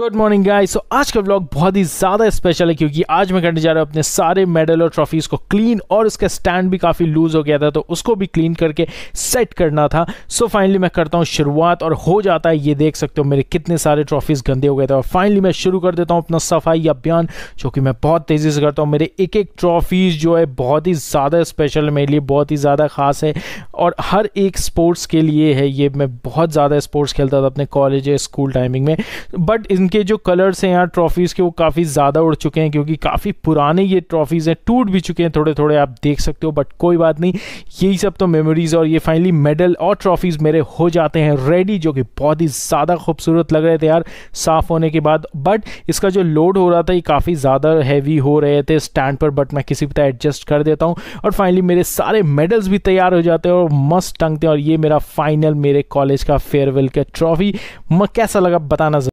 good morning guys so आज का blog बहुत ही ज़्यादा स्पेशल है क्योंकि आज मैं करने जा रहा हूँ अपने सारे मेडल और ट्रॉफीज़ को क्लीन और उसका स्टैंड भी काफ़ी लूज़ हो गया था तो उसको भी क्लीन करके सेट करना था सो so, फाइनली मैं करता हूँ शुरुआत और हो जाता है ये देख सकते हो मेरे कितने सारे ट्रॉफीज़ गंदे हो गए थे और फाइनली मैं शुरू कर देता हूँ अपना सफाई अभियान जो कि मैं बहुत तेज़ी से करता हूँ मेरे एक एक ट्रॉफीज़ जो है बहुत ही ज़्यादा स्पेशल है मेरे लिए बहुत ही ज़्यादा ख़ास है और हर एक स्पोर्ट्स के लिए है ये मैं बहुत ज़्यादा स्पोर्ट्स खेलता था अपने कॉलेज या स्कूल टाइमिंग में बट इनके जो कलर्स हैं यहाँ ट्रॉफीज़ के वो काफ़ी ज़्यादा उड़ चुके हैं क्योंकि काफ़ी पुराने ये ट्रॉफीज़ हैं टूट भी चुके हैं थोड़े थोड़े आप देख सकते हो बट कोई बात नहीं यही सब तो मेमोरीज़ और ये फाइनली मेडल और ट्रॉफीज़ मेरे हो जाते हैं रेडी जो कि बहुत ही ज़्यादा खूबसूरत लग रहे थे यार साफ़ होने के बाद बट इसका जो लोड हो रहा था ये काफ़ी ज़्यादा हैवी हो रहे थे स्टैंड पर बट मैं किसी भी तरह एडजस्ट कर देता हूँ और फाइनली मेरे सारे मेडल्स भी तैयार हो जाते हैं और मस्त टंगते हैं और ये मेरा फाइनल मेरे कॉलेज का फेयरवेल का ट्रॉफी मैं कैसा लगा बताना